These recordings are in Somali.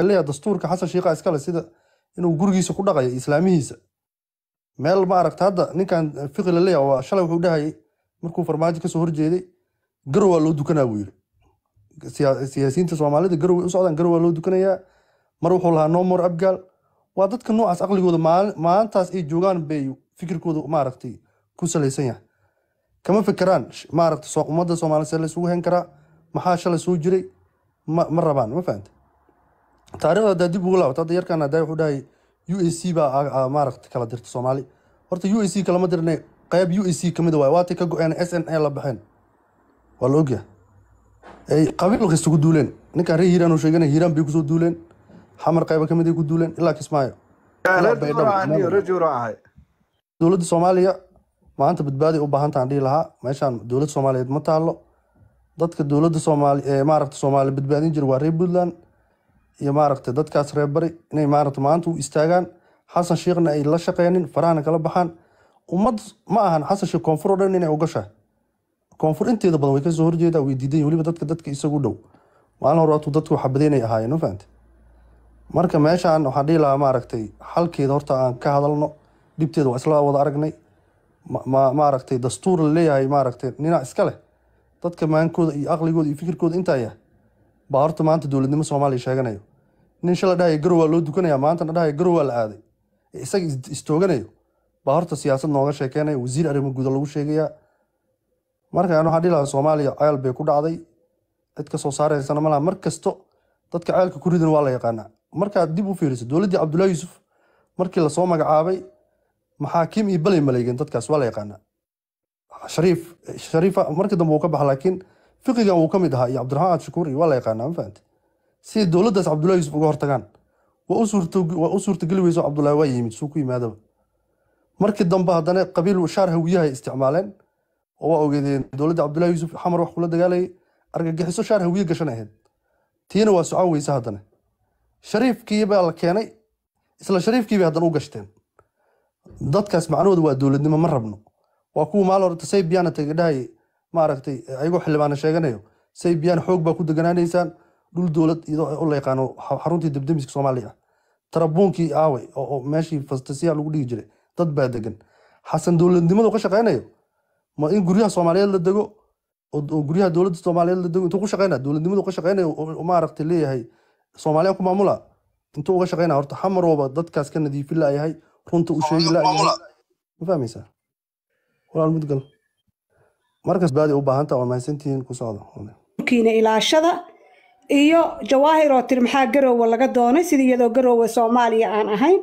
leeyahay dastuurka xasan shiikha iskale sida inuu gurigiisa ku dhaqayo islaamihiisa meel ma aragta hadda ninkan fiqi la waa shalay wuxuu dhahayay markuu farmaajo kasoo horjeeday garow waa loo dukanaa buu yiri siyaasiyiinta soomaalida garow way u socdaan garow waa loo dukanayaa mar wuxuu lahaa nomor abgaal waa dadka noocaas aqligooda maalintaas ay joogaan bay fikirkooda maaragtay ku salaysan yahay kama fikiraan maaragtay ummadda soomaaliseed la isugu hen karaa maxaa shalay soo jiray ma rabaan ma fahanta taarikhda hadaa dib ugu laabto hadda yarkan hadaa wuxuu dhahay u a c baa ah, maaragta kala dirta soomaali horta u a c kalama dirna qeyb u a c ka waay waatay ka go-een s n a la baxeen waa la ogyahay ay qabiilka isugu duuleen ninkaan reer hiiraan oo sheegana hiiraan bay kusoo duuleen xamar qayba ka mid ku duuleen ilaa kismaayo dowladda soomaaliya maanta badbaaday u baahantaan dhihi lahaa meeshaan dowladda soomaaliyeed ma taalo dadka dowladda soomaali maaragta soomaali badbaadin jir waa reer puntland iyo maaragta dadkaas reerbari inay maaragta maanta u istaagaan xasan sheekhna ay la shaqeynin farahana kala baxaan ummad ma ahan xasan sheekh koonfur oo dhan inay ogashahay koonfur inteeda badan way ka soo horjeedaa way diidan weliba dadka dadka isagu dhow maalin hore waatuu dadku xabadaynay ahaayeen ma marka meeshaan waxaan dhihi lahaa maaragtay xalkeeda horta aan ka hadalno dhibteeda waa isla wada aragnay maaragtay dastuur la maaragtay dhinac iska leh dadka maankooda iyo aqligooda iyo fikirkooda intaa baa horta maanta dowladnimo soomaaliya sheeganayo nin shala dhahay garwaa loo dukanaya maantana dhahay garwaa la aaday ee isaga istooganayo baa horta siyaasad nooga sheekeynaya wasiir arrimo guuda lagu sheegayaa marka aan waxaa dhihi soomaaliya ceel bay ku dhacday cid ka soo saareysana malaha mar kasto dadka ceelka ku ridan waa la yaqaanaa markaad dib u fiiriso dowladdii cabdullahi yuusuf markii lasoo magacaabay maxaakiim iyo balay maleegeen dadkaas waa la yaqaanaa ah, shariif eh, shariifa markii dambe wuu ka baxa laakiin fiqigan wuu ka mid ahaa iyo cabdiraxmaan caad iyo waa la yaqaanaa ma fahamtay siday dowladdaas cabdullahi yuusuf uga hortagaan waa u suurtageli weyso cabdullahi waa yimid suu ku yimaadaba markii dambe haddana qabiil shaar hawiyahay isticmaaleen oo waa ogeedeen dowladda cabdullahi yuusuf xamar wax kula dagaalayay argagixiso shaar hawiye gashan ahayd tiina waa socon weyse haddana shariifkii la keenay isla shariifkiibay haddana u gashteen dadkaas macnahooda waa dowladnimo ma rabno waa kuwa maal horta say tagadhahay maaragtay ayagoo xildhibaana sheeganayo say xoog baa ku deganaanaysaan dhul dowlad iyadoo la yaqaano xaruntii debdemiska soomaaliya ah tarabuunkii aawey oo meeshii fastasiya lagu dhigi jiray dad baa degan xasan dowladnimadu ka shaqaynayo ma in guryaha soomaaliyeed la dego oo guryaha dowladda soomaaliyeed la dego intuu ku shaqaynaya dowladnimadu ka shaqaynayo oo maaragtay leeyahay soomaaliya ku maamula intuu uga shaqaynaya horta xamar dadkaas ka nadiifin la'yahay runta u sheegi la'yahay ma fahmaysaa walaal mudgal markas baadi u baahantaa waa mahadsantihiin ku socda burkiina ilaashada iyo jawaahir oo tiri maxaa garoowe laga doonay sida iyadoo garoowe soomaaliya aan ahayn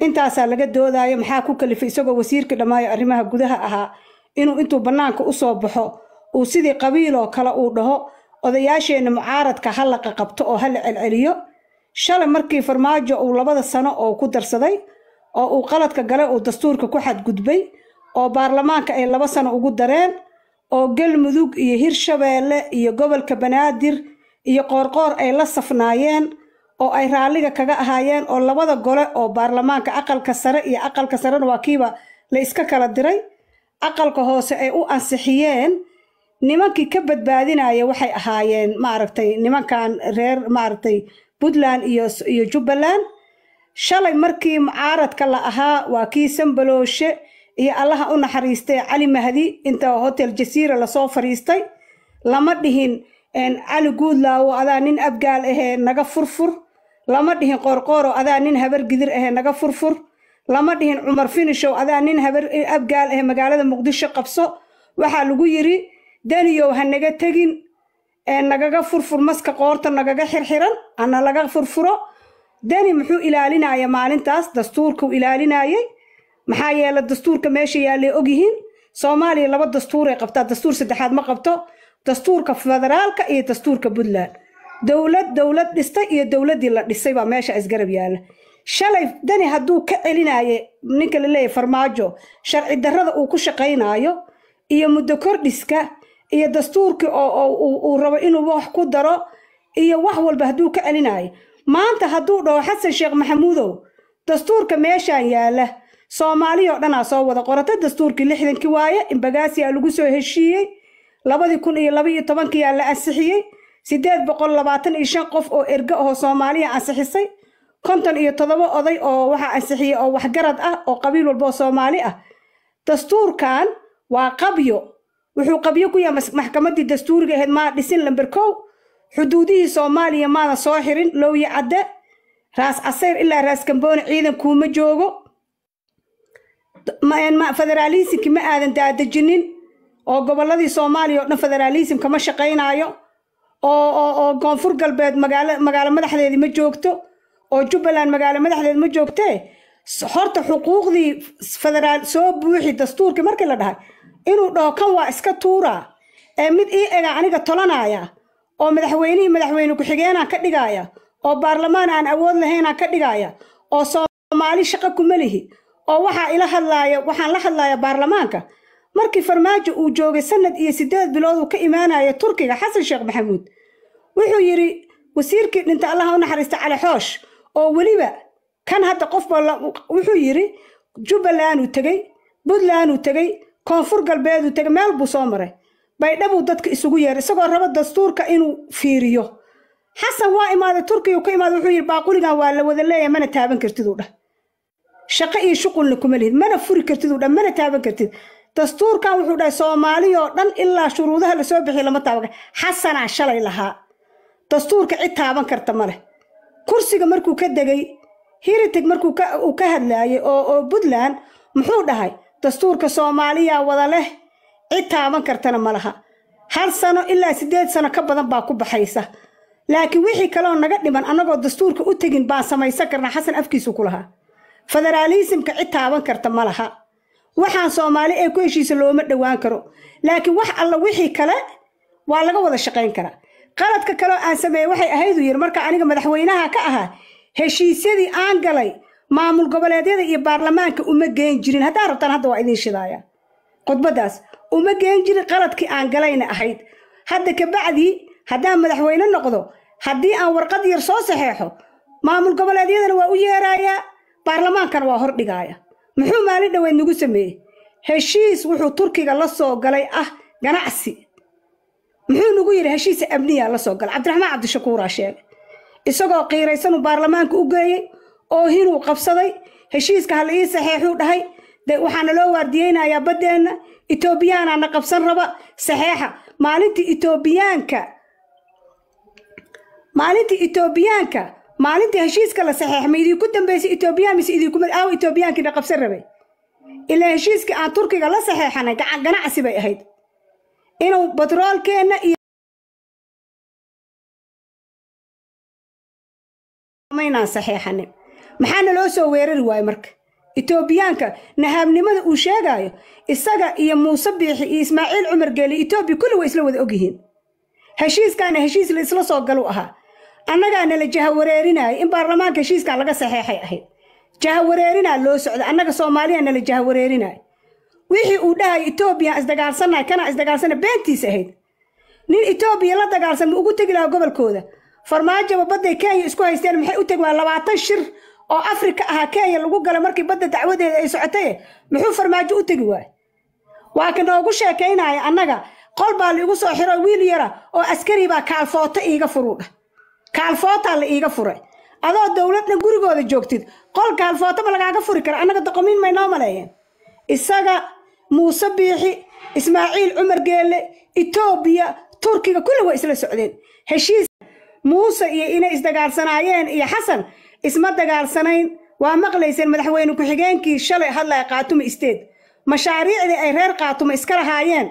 intaasaa laga doodaayo maxaa ku kalifay isagoo wasiirka dhammaayo arrimaha gudaha ahaa inuu intuu bannaanka u soo baxo uu sidii qabiiloo kale uu dhaho odayaasheenna mucaaradka hallaqa qabto oo hala celceliyo shalay markii farmaajo uu labada sano oo ku darsaday oo uu qaladka gale uu dastuurka ku xadgudbay oo baarlamaanka ay laba sano ugu dareen oo galmudug iyo hirshabeelle iyo gobolka banaadir iyo qoorqoor ay la safnaayeen oo ay raalliga kaga ahaayeen oo labada gole oo baarlamaanka aqalka sare iyo aqalka sarena waa kiiba la iska kala diray aqalka hoose ay u ansixiyeen nimankii ka badbaadinaya waxay ahaayeen maaragtay nimankan reer maaragtay puntland iyo jubbaland shalay markii mucaaradka la ahaa waa kii sambalooshe iyo allaha u naxariistay cali mahdi inta hotel jasiira lasoo fadhiistay lama dhihin cali guudlaawo adaa nin abgaal ahee naga furfur lama dhihin qoorqooro adaa nin habar gidir ahee naga furfur lama dhihin cumar finishow adaa nin habar abgaal ahee magaalada muqdisho qabso waxaa lagu yiri daniyow ha naga tegin nagaga furfur maska qoorta nagaga xirxiran ana laga furfuro dani muxuu ilaalinaya maalintaas dastuurkuu ilaalinayay maxaa yeele dastuurka meesha yaallee ogyihiin soomaaliya laba dastuuray qabtaa dastuur saddexaad ma qabto dastuurka federaalka iyo dastuurka puntland dowlad dowlad dhistay iyo dowladdii la dhisay baa meesha isgarab yaalla shalay dani hadduu ka celinaaye ninka laleeyahy farmaajo sharci darrada uu ku shaqaynaayo iyo muddo kordhiska iyo dastuurkii oo uu rabo inuu wax ku daro iyo wax walba hadduu ka celinaayo maanta hadduu dhaho xasan sheekh maxamuudow dastuurka meeshaan yaalla soomaaliyo dhanaa soo wada qoratay dastuurkii lixdankii waaye in bagaasiyaa lagu soo heshiiyey labadii kun iyo labaiyo tobankiyaa la ansixiyey sideed boqol labaatan iyo shan qof oo erga oo soomaaliya ansixisay konton iyo toddoba oday oo waxaa ansixiyey oo waxgarad ah oo qabiil walba oo soomaali ah dastuurkan waa qabyo wuxuu qabyo ku yahay maxkamaddii dastuuriga ahayd maa dhisin lamber kow xuduudihii soomaaliya maada soo xirin lowya cadde raas casayr ilaa raas kamboone ciidankuuma joogo federaalisinki ma aadan daadejinin oo gobolladii soomaaliya oo dhan federaalism kama shaqaynaayo oo koonfur galbeed magaalo madaxdeedii ma joogto oo jubbaland magaalo madaxdeed ma joogtee horta xuquuqdii federaal soo buuxi dastuurkii markii la dhahay inuu dhaho kan waa iska tuuraa ee mid ii ega aniga tolanaaya oo madaxweynihii madaxweyne ku-xigeenaan ka dhigaaya oo baarlamaan aan awood lahaynaan ka dhigaaya oo soomaali shaqa kuma lihi oo waxaa ila hadlaaya waxaan la hadlaaya baarlamaanka markii farmaajo uu joogay sannad iyo siddeed bilood uu ka imaanaya turkiga xasan sheekh maxamuud wuxuu yidhi wasiirkii dhinta allaha u naxariista cali xoosh oo weliba kan hadda qofba wuxuu yidhi jubbalanduu tegey puntlanduu tegey koonfur galbeeduu tegey meel buu soo maray baydhabuu dadka isugu yeeray isagoo raba dastuurka inuu fiiriyo xasan waa imaaday turkiya ka imaaday wuxuu yidhi baaquligan waa la wada leeyahay mana taaban kartid uu dhah shaqo iyo shuqulna kuma lihid mana furi kartid uu dhah mana taaban kartid dastuurkan wuxuu dhahay soomaali oo dhan ilaa shuruudaha lasoo bixiya lama taaban xasanaa shalay lahaa dastuurka cid taaban karta ma leh kursiga markuu ka degay hiritig markuu uu ka hadlaayay oo oo puntland muxuu dhahay dastuurka soomaaliya wada leh cid taaban kartana ma laha hal sano ilaa siddeed sano ka badan baa ku baxaysa laakiin wixii kaleoo naga dhiman annagoo dastuurka u tegin baan samaysan karnaa xasan afkiisu ku lahaa federaalisimka cid taaban karta ma laha waxaan soomaali ee ku heshiisa looma dhowaan karo laakiin wax alla wixii kale waa laga wada shaqayn karaa qaladka kaleo aan sameeyey waxay ahayduu yiri marka aniga madaxweynaha ka ahaa heshiisyadii aan galay maamul goboleedyada iyo baarlamaanka uma geen jirin haddaan rabtaan hadda waa idiin shidaaya khudbaddaas uma geen jirin qaladkii aan galayna ahayd hadda kabacdii haddaan madaxweyne noqdo haddii aan warqad yar soo saxeexo maamul goboleedyadana waa u yeeraayaa baarlamaankana waa hor dhigaaya muxuu maalin dhoweed nagu sameeyey heshiis wuxuu turkiga la soo galay ah ganacsi muxuu nagu yidhi heshiis amniya la soo galay cabdiraxmaan cabdishakuuraa sheegay isagoo qiiraysanuu baarlamaanka u geeyey oo hinuu qabsaday heshiiska hal ii saxeexuu dhahay de waxaana loo waardiyeynayaa baddeenna itoobiyaanaa na qabsan raba saxeexa maalintii itoobiyaanka maalintii itoobiyaanka maalintii heshiiska la saxeex ma idinku dambaysay etoobiya mise idinkuma aaw etoobiyaankina qabsan rabay ilaa heshiiskii aan turkiga la saxeexanay gacan ganacsi bay ahayd inuu batroolkeenna iyomaynaan maynaan saxeexanin maxaana loo soo weerari waayo marka etoobiyaanka nahaabnimada uu sheegaayo isaga iyo muuse biixi iyo ismaaciil cumar geeli etoobiya kulli way isla wada ogyihiin heshiiskaana heshiis la isla soo galu ahaa annagaana la jahawareerinaya in baarlamaanka heshiiska laga saxeexay ahayd jahawareerinaa loo socda annaga soomaaliyana la jahawareerinaay wixii uu dhahay etoobiya isdagaalsanay kanaa isdagaalsana beentiis ahayd nin etoobiya la dagaalsan ma ugu tegi lahaa gobolkooda farmaajaba badday kenya isku haysteen maxay u tegi waa labaatan shir oo afrika ahaa kenya lagu galay markii badda dacwadeeda ay socotaye muxuu farmaajo u tegi waay waa ka noogu sheekaynaya annaga qol baa liigu soo xiro wiil yara oo askari baa kaalfooto iiga furuudha kaalfootaa la iiga furay adoo dowladna gurigooda joogtid qol kaalfootaba lagaaga furi kara annaga doqomiin may noo maleeyeen isaga muuse biixi ismaaciil cumar geelle etoobiya turkiga kulli waa isla socdeen heshiis muuse iyo inay isdagaalsanaayeen iyo xasan isma dagaalsanayn waa maqlayseen madaxweyne ku-xigeenkii shalay hadlaya kaatumo isteed mashaariicdii ay reer kaatumo iska lahaayeen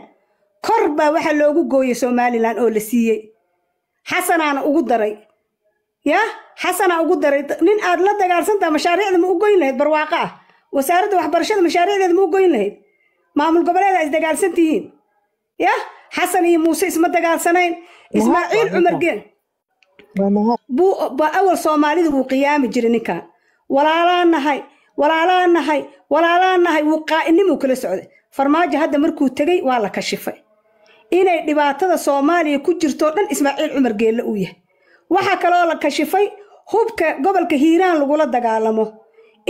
kor baa waxaa loogu gooyay somalilan oo la siiyey xasanaana ugu daray yah xasanaa ugu daray nin aad la dagaalsantaha mashaariicda ma u goyn lahayd barwaaqo ah wasaaradda waxbarashada mashaariicdeeda ma u goyn lahayd maamul goboleeda is dagaalsan tihiin yah xasan iyo muuse isma dagaalsanayn ismaaciil cumar geen bba awal soomaalida wuu qiyaami jiray ninkan walaalaa nahay walaalaa nahay walaalaa nahay wuu qaa'inimuu kala socday farmaajo hadda markuu tegay waa la kashifay inay dhibaatada soomaaliya ku jirtoo dhan ismaaciil cumar geelle uu yahay waxaa kaloo la kashifay hubka gobolka hiiraan lagula dagaalamo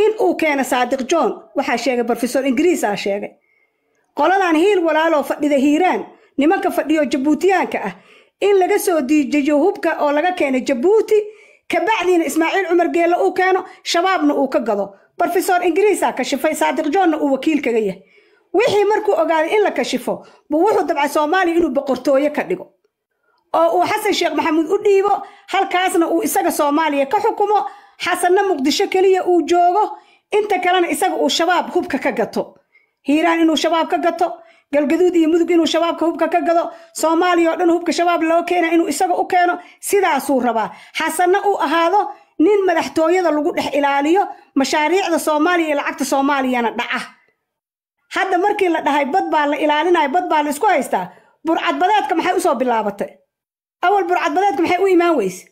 in uu keeno saadiq john waxaa sheegay brofesor ingiriisaa sheegay qoladan hiil walaaloo fadhida hiiraan nimanka fadhiyo jabuutiyaanka ah in laga soo diijiyo hubka oo laga keenay jabuuti kabacdiina ismaaciil cumar geelle uu keeno shabaabna uu ka gado brofesor ingiriisaa kashifay saadiq johnna uu wakiil kaga yahay wixii markuu ogaaday in la kashifo buu wuxuu dabcay soomaaliya inuu boqortooyo ka dhigo oo uu xasan sheekh maxamuud u dhiibo halkaasna uu isaga soomaaliya ka xukumo xasanna muqdisho keliya uu joogo inta kalena isaga uu shabaab hubka ka gato hiiraan inuu shabaab ka gato galgaduud iyo mudug inuu shabaabka hubka ka gado soomaaliya oo dhan hubka shabaab loo keena inuu isaga u keeno sidaasuu rabaa xasanna uu ahaado nin madaxtooyada lagu dhex ilaaliyo mashaariicda soomaaliya iyo lacagta soomaaliyana dhaca hadda markii la dhahay bad baa la ilaalinaya bad baa la isku haystaa burcadbadeedka maxay usoo bilaabatay awal burcadbadeedka maxay u imaan weyse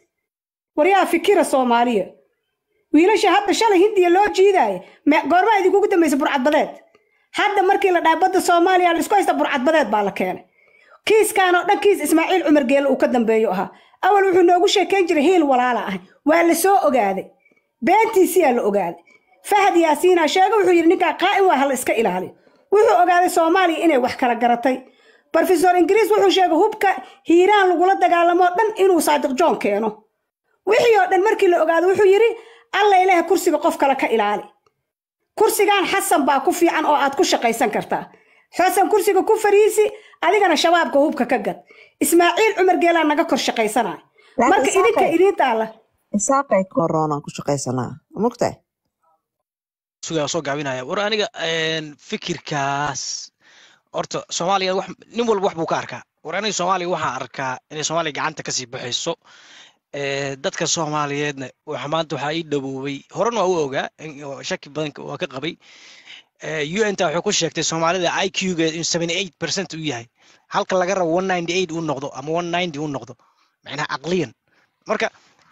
waryaha fikira soomaaliya wiilasha hadda shalay hindiya loo jiidaaya goormaa idinkugu dambaysa burcadbadeed hadda markii la dhahay badda soomaaliya la isku haysta burcadbadeed baa la keenay kiiskan dhan kiis ismaaciil cumar geele uu ka dambeeyo ahaa awal wuxuu noogu sheekayn jiray hiil walaala ahay waa la soo ogaaday beentiisiyaa la ogaaday fahad yaasiina sheega wuxuu yidhi ninkaa qaa'in waa hala iska ilaaliyo wuxuu ogaaday soomaaliya inay wax kala garatay brofesor ingiriis wuxuu sheegay hubka hiiraan lagula dagaalamoo dhan inuu saadiq joon keeno wixii oo dhan markii la ogaado wuxuu yidhi alla ilaaha kursiga qof kale ka ilaali kursigan xasan baa ku fiican oo aad ku shaqaysan kartaa xoosan kursiga ku fariisi adigana shabaabka hubka ka gad ismaaciil cumar geelaa naga kor shaqaysanaya marka idinka idiin taalla isaaqay koronaan ku shaqaysanaa mugtahay sugaa soo gaabinaya war aniga fikirkaas horta soomaaliya wax nin walba wax buu ka arkaa war aniga soomaaliya waxaan arkaa inay soomaaliya gacanta kasii baxayso dadka soomaaliyeedna waxa maanta waxaa ii dhawoobay horan waa u ogaa shaki badan waa ka qabay un ta waxay ku sheegtay soomaalida i qgeed in seventy percent u yahay halka laga rabo one ninety eight uu noqdo ama one ninety uu noqdo macnaha aqliyan marka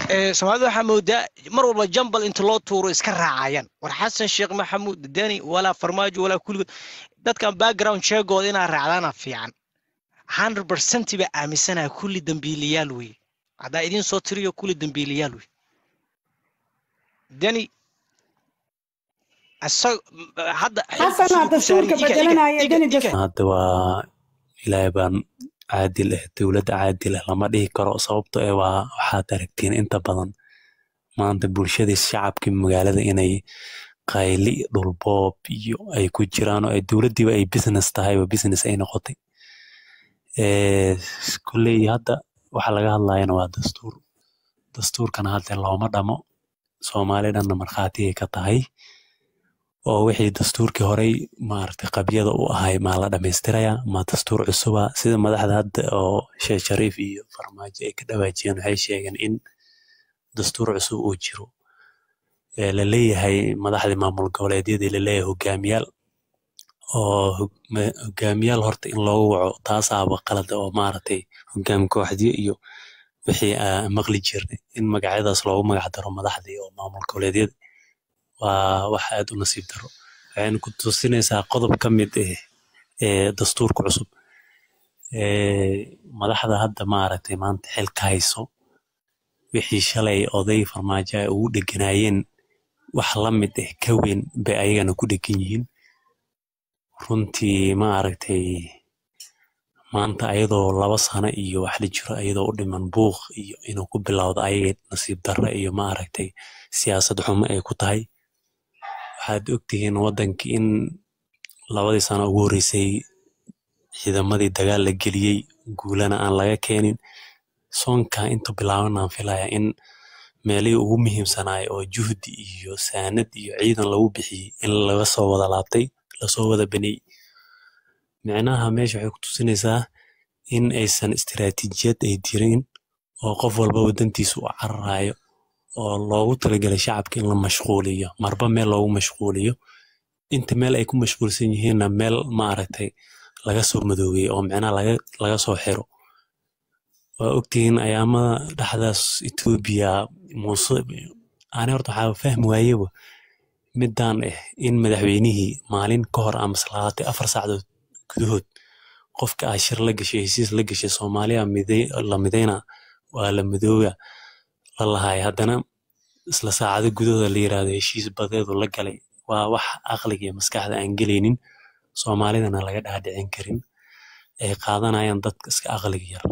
Eh, soomaalida waxaa moodaa mar walba jambal inta loo tuuro iska raacayaan war xasan sheekh maxamuud deni walaa farmaajo walaa kuligood dadkan background sheegooda inaa raacdaana fiican hundred percent baa aaminsanaya kulli dambiilayaal weye haddaa idiin soo tiriyo kulli dambiilayaal wey deni hadda waa ilaahay baan caadil ah dowlad caadil ah lama dhihi karo sababto e ah waa waxaad aragtiin inta badan maanta bulshadii shacabkii magaalada inay qayli dhulboob iyo ay ku jiraan oo dowladdiiba ay business tahayba business ay noqotay kulley hadda waxaa laga hadlayana waa dastuur dastuurkana hadde looma dhamo soomaali dhanna markhaati ka tahay oo wixii dastuurkii horey maaragtay qabyada u ahay maa la dhammaystiraya ma dastuur cusuba sida madaxda hadda oo sheekh shariif iyo farmaajo ay ka dhawaajiyeen waxay sheegeen in dastuur cusub uu jiro la leeyahay madaxdii maamul goboleedyadii laleeyahay hogaamiyaal oo hogaamiyaal horta in loogu waco taasaaba qalada oo maaragtay hogaami kooxdiyo iyo wixii ah, maqli jirnay in magacyadaas loogu magac daro madaxdii oo maamul goboleedyada waa wax aad u nasiib daro waxaynu ku tusinaysaa qodob ka mid ee eh, eh, dastuurka cusub eh, madaxda hadda maaragtay maanta xilka hayso wixii shalay oday farmaajo ay ugu dheganaayeen wax la mid ah ka weyn bay ayagana ku dhegan yihiin runtii maaragtay maanta ayadoo laba sano iyo wax la jiro ayadoo u dhiman buuq iyo inuu ku bilowdo ayagay nasiib darra iyo maaragtay siyaasad xumo ay ku tahay waxaad ogtihiin wadanka in labadii sano ugu horeysay ciidamadii dagaal la geliyey guulana aan laga keenin soonka intuu bilaaban aan filaya in meelihii ugu muhiimsanaayo oo juhdi iyo saanad iyo ciidan lagu bixiyey in laga soo wada laabtay lasoo wada beney micnaha meesha waxay ku tusinaysaa in aysan istiraatiijiyad ay dirin oo qof walba wadantiisa u cararaayo oo loogu talagelay shacabka in la mashquuliyo marba meel loogu mashquuliyo inta meel ay ku mashquulsan yihiinna meel maaragtay laga soo madoobiyey oo micnaha laga soo xiro waa ogtihiin ayaamada dhexdaas etoobiya muuse ani horta waxaa fahmi waayeba middaan ah in madaxweynihii maalin ka hor amase lahaatay afar saacdood gudahood qofka ashir la gashay hesiis la gashay soomaaliya la midayna waa la madooba la lahaay haddana isla saacado gudahooda la yiraahdo heshiis badeedu la galay waa wax aqliga iyo maskaxda aan gelaynin soomaalidana laga dhaadhicin karin ay qaadanayaan dadka iska aqliga yar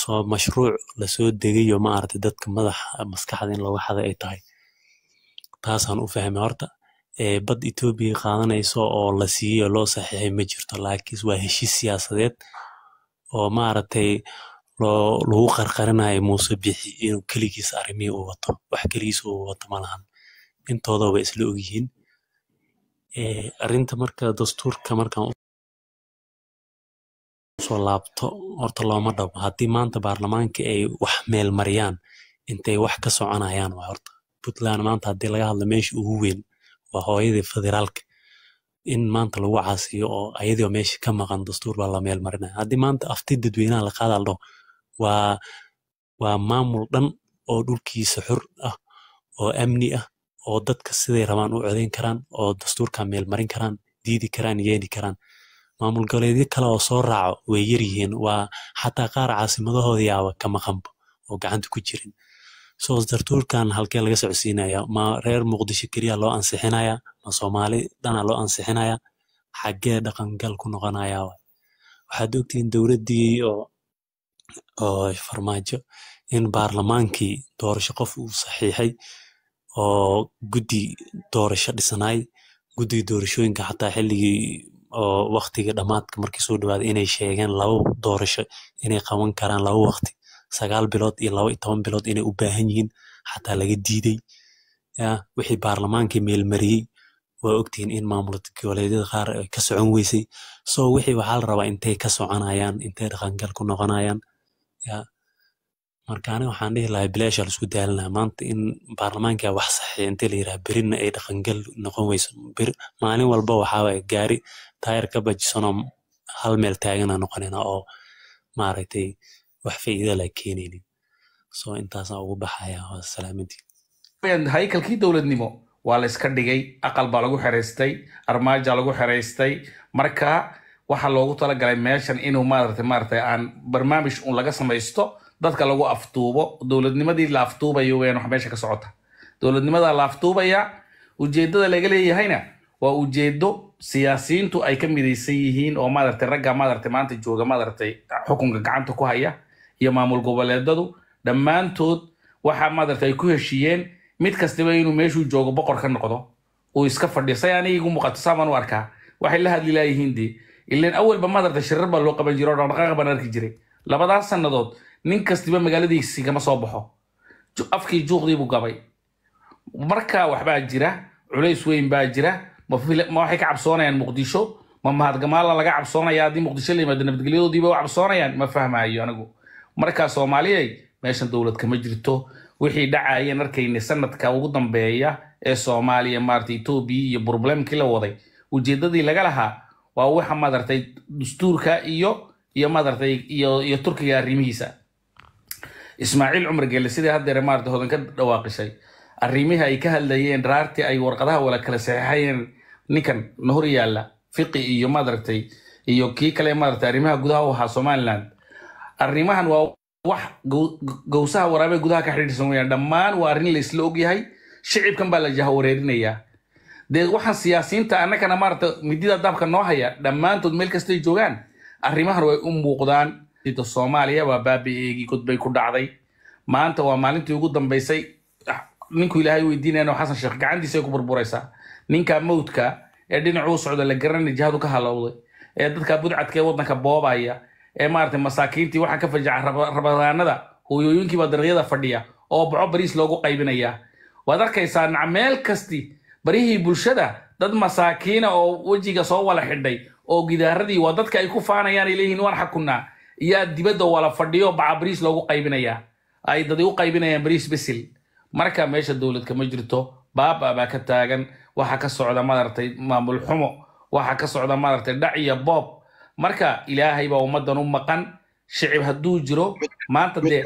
soo mashruuc lasoo degayo ma aragtay dadka madaxa maskaxda in looga xaday ay tahay taasaan u fahmay horta bad etoobiya qaadanayso oo la siiyey oo loo saxiixay ma jirto laakiinse waa heshiis siyaasadeed oo maaragtay lagu qarqarinayo muuse bixi inuu keligiis arimihii u wato wax keligiis u wato malahan intooda way isla ogyihiin eh, arinta marka dastuurka markaan usoo laabto horta looma dhabo haddii maanta baarlamaanka ay wax meel mariyaan intay wax ka soconayaan waa horta puntland maanta haddii laga hadla meesha ugu weyn waa hooyadii federaalka in maanta lagu caasiyo oo ayadoo meesha ka maqan dastuur baa la meel haddii maanta afti dadweynaha la qaadaldho waa waa maamul dhan oo dhulkiisa xur ah oo amni ah oo dadka siday rabaan u codayn karaan oo dastuurka meelmarin karaan diidi karaan yeeli karaan maamul goboleedyo kale oo soo raaco way yaryihiin waa xataa qaar caasimadahooda ka maqanba oo gacanta ku jirin soo dastuurkan halkee laga socodsiinaya ma reer muqdisho keliya loo ansixinaya ma soomaali dhana loo ansixinaya xaggee dhaqangal ku noqonaya waxaad ogtihiin dowladdii oo oo farmaajo in baarlamaankii doorasho qof uu saxiixay oo guddi doorasho dhisanay guddiga doorashooyinka xataa xilligii oo waktigii dhammaadka markii soo dhawaaday inay sheegeen laba doorasho inay qaban karaan laba wakti sagaal bilood iyo laba iyo toban bilood inay u baahan yihiin xataa laga diiday wixii baarlamaankii meelmariyey waa ogtihiin in maamul goboleedyada qaar ka socon weysay so wixii waxaa la rabaa intay ka soconayaan intay dhaqangal ku noqonayaan ya marka aniga waxaan dhihi lahay bilaasha laisku daalinaha maanta in baarlamaanka wax saxiya intee la yiraha berina ay dhaqangal noqon weyso bir maalin walba waxaawaye gaari taayar ka bajisanoo hal meel taagana noqonayna ah oo maaragtay wax faa'iida la keenaynin so intaasaan ugu baxaya salaamintii dowladnimo waa la iska dhigay aqal baa lagu xeraystay armaajaa lagu xeraystay marka waxaa loogu talagalay meeshan inuu maarata maarata aan barnaamij uun laga samaysto dadka lagu aftuubo dowladnimadii la aftuubayo weyaan wax meesha ka socota dowladnimadaa la aftuubaya ujeeddada laga leeyahayna waa ujeeddo siyaasiyiintu ay ka midaysan yihiin oo maaragtay ragga maaragtay maanta jooga maaragtay xukunka gacanta ku haya iyo maamul goboleedadu dhammaantood waxaa maaragtay ay ku heshiiyeen mid kastaba inuu meeshuu joogo boqor ka noqdo uu iska fadhiyo say aniga igu muuqato saabaan u arkaa waxay la hadli laayihiin dee ilan awalba madarta shirar baa loo qaban jira oo baan arki jiray labadaas sannadood nin kastiba magaaladiisi kama soo baxo afkii juuqdii buu gabay marka waxbaa jira culays weyn baa jira ma waxay ka cabsoonayaan muqdisho ma mahadgamaala laga cabsoonaya haddii muqdisho la yimaado nabadgelyadoodiiba u cabsoonayaan ma fahmaayo anigu markaa soomaaliyay meeshan dowlad kama jirto wixii dhacayeen arkaynay sanadka ugu dambeeya ee soomaaliya maarata etoobiya iyo buroblemkii la waday ujeeddadii laga lahaa waa waxa madartay dastuurka iyo iyo madartay iyo iyo turkiga arrimihiisa ismaaciil cumar gelle sidii haddeere maarata hodan ka dhawaaqishay arrimihii ay ka hadlayeen raartii ay warqadaha wala kala saxeexayeen ninkan na hor yaalla fiqi iyo madaragtay iyo kii kale maaragtay arrimaha gudaha u ahaa somaliland arrimahan waa wax gowsaha waraabee gudaha ka xidhiidhsan weyaan dhammaan waa arrin laysla isla ogyahay shicibkan baa la jahawareerinayaa dee waxaan siyaasiyiinta annagana maarata midida daabka noo haya dhammaantood meel kastay joogaan arrimahan way u muuqdaan da soomaaliya waa baabi'eegii godbay ku dhacday maanta waa maalintii ugu dambaysay ninku ilaahay weydiinayno xasan sheekh gacantiisa ay ku burburaysaa ninka mawdka ee dhinacuu socda la garanaya jihadu ka halowday ee dadka budcadka ee waddanka boobaya ee maaragtay masaakiintii waxaa ka fajaca rabadaanada hooyooyinkiibaa darqyada fadhiya oo boco bariis loogu qaybinaya waad arkaysaa meel kasti baryihii bulshada dad masaakiina oo wejiga soo wala xidhay oo gidaaradii waa dadka ay ku faanayaan ay leeyihin waan xakunaa iyaa dibadda wala fadhiyo baca bacabariis loogu qaybinayaa ay dadi u qaybinayaan bariis bisil marka meesha dowlad kama jirto baaba baa ka taagan waxaa ka socda madartay maamul xumo waxaa ka socda madartay dhac iyo boob marka ilaahay baa ummaddan u maqan shicib hadduu jiro maanta dee